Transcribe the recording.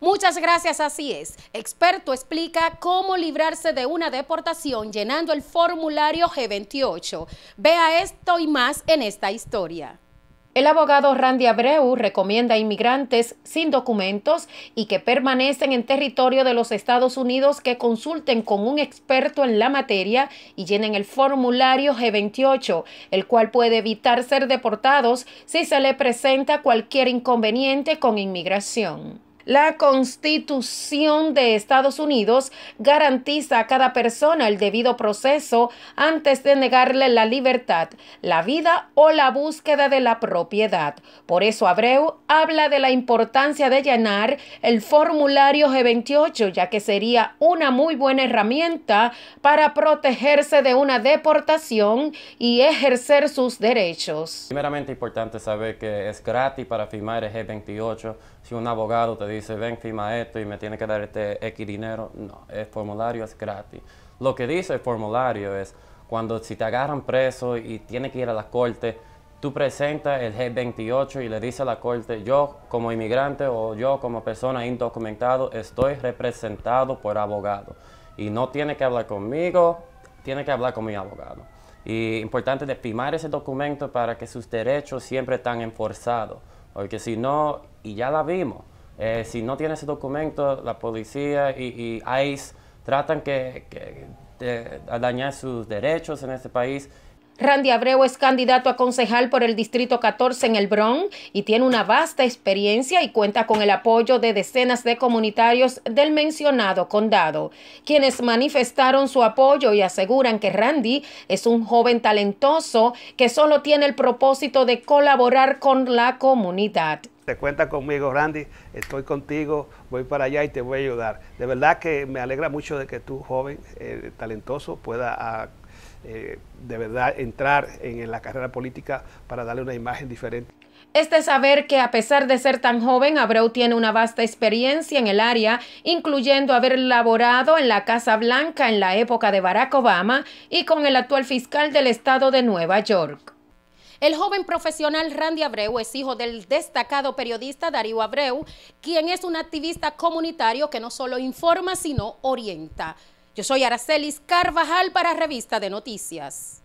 Muchas gracias, así es. Experto explica cómo librarse de una deportación llenando el formulario G28. Vea esto y más en esta historia. El abogado Randy Abreu recomienda a inmigrantes sin documentos y que permanecen en territorio de los Estados Unidos que consulten con un experto en la materia y llenen el formulario G28, el cual puede evitar ser deportados si se le presenta cualquier inconveniente con inmigración. La Constitución de Estados Unidos garantiza a cada persona el debido proceso antes de negarle la libertad, la vida o la búsqueda de la propiedad. Por eso Abreu habla de la importancia de llenar el formulario G28, ya que sería una muy buena herramienta para protegerse de una deportación y ejercer sus derechos. Primeramente importante saber que es gratis para firmar el G28 si un abogado te dice dice, ven, firma esto y me tiene que dar este X dinero. No, el formulario es gratis. Lo que dice el formulario es, cuando si te agarran preso y tiene que ir a la corte, tú presentas el G28 y le dices a la corte, yo como inmigrante o yo como persona indocumentado estoy representado por abogado. Y no tiene que hablar conmigo, tiene que hablar con mi abogado. Y importante de firmar ese documento para que sus derechos siempre están enforzados. Porque si no, y ya la vimos, eh, si no tiene ese documento, la policía y, y ICE tratan que, de, dañar sus derechos en este país. Randy Abreu es candidato a concejal por el Distrito 14 en el Bronx y tiene una vasta experiencia y cuenta con el apoyo de decenas de comunitarios del mencionado condado, quienes manifestaron su apoyo y aseguran que Randy es un joven talentoso que solo tiene el propósito de colaborar con la comunidad. Te cuenta conmigo, Randy, estoy contigo, voy para allá y te voy a ayudar. De verdad que me alegra mucho de que tú, joven, eh, talentoso, pueda ah, eh, de verdad entrar en, en la carrera política para darle una imagen diferente. Este saber que a pesar de ser tan joven, Abreu tiene una vasta experiencia en el área, incluyendo haber laborado en la Casa Blanca en la época de Barack Obama y con el actual fiscal del estado de Nueva York. El joven profesional Randy Abreu es hijo del destacado periodista Darío Abreu, quien es un activista comunitario que no solo informa, sino orienta. Yo soy Aracelis Carvajal para Revista de Noticias.